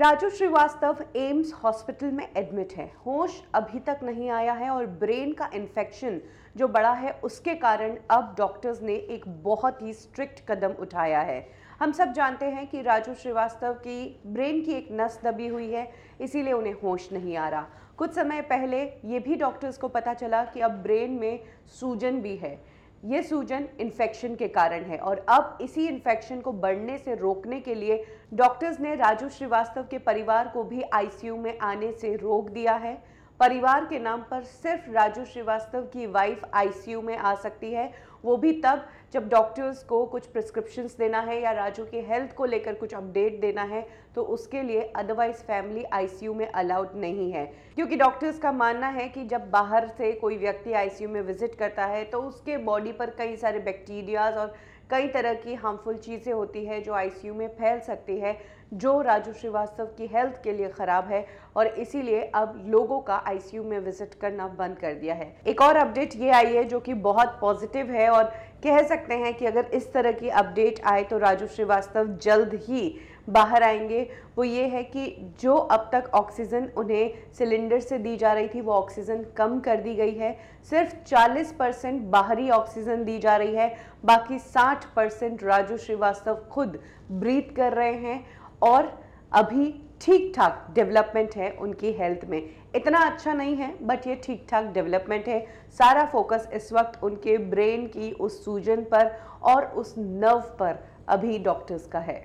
Raju Srivastava AIIMS hospital में admit है होश अभी तक नहीं आया है और ब्रेन का इन्फेक्शन जो बड़ा है उसके कारण अब डॉक्टर्स ने एक बहुत ही स्ट्रिक्ट कदम उठाया है हम सब जानते हैं कि राजू श्रीवास्तव की ब्रेन की एक नस दबी हुई है इसीलिए उन्हें होश नहीं आ रहा कुछ समय पहले ये भी डॉक्टर्स को पता चला कि अब ब्रेन में सूजन भी है ये सूजन इन्फेक्शन के कारण है और अब इसी इन्फेक्शन को बढ़ने से रोकने के लिए डॉक्टर्स ने राजू श्रीवास्तव के परिवार को भी आईसीयू में आने से रोक दिया है परिवार के नाम पर सिर्फ राजू श्रीवास्तव की वाइफ आईसीयू में आ सकती है वो भी तब जब डॉक्टर्स को कुछ प्रिस्क्रिप्शंस देना है या राजू के हेल्थ को लेकर कुछ अपडेट देना है तो उसके लिए अदरवाइज फैमिली आईसीयू में अलाउड नहीं है क्योंकि डॉक्टर्स का मानना है कि जब बाहर से कोई व्यक्ति आईसीयू में विजिट करता है तो उसके बॉडी पर कई सारे बैक्टीरियाज और कई तरह की हार्मफुल चीज़ें होती है जो आईसीयू में फैल सकती है जो राजू श्रीवास्तव की हेल्थ के लिए ख़राब है और इसीलिए अब लोगों का आईसीयू में विजिट करना बंद कर दिया है एक और अपडेट ये आई है जो कि बहुत पॉजिटिव है और कह सकते हैं कि अगर इस तरह की अपडेट आए तो राजू श्रीवास्तव जल्द ही बाहर आएंगे वो ये है कि जो अब तक ऑक्सीजन उन्हें सिलेंडर से दी जा रही थी वो ऑक्सीजन कम कर दी गई है सिर्फ 40 परसेंट बाहरी ऑक्सीजन दी जा रही है बाकी 60 परसेंट राजू श्रीवास्तव खुद ब्रीथ कर रहे हैं और अभी ठीक ठाक डेवलपमेंट है उनकी हेल्थ में इतना अच्छा नहीं है बट ये ठीक ठाक डेवलपमेंट है सारा फोकस इस वक्त उनके ब्रेन की उस सूजन पर और उस नर्व पर अभी डॉक्टर्स का है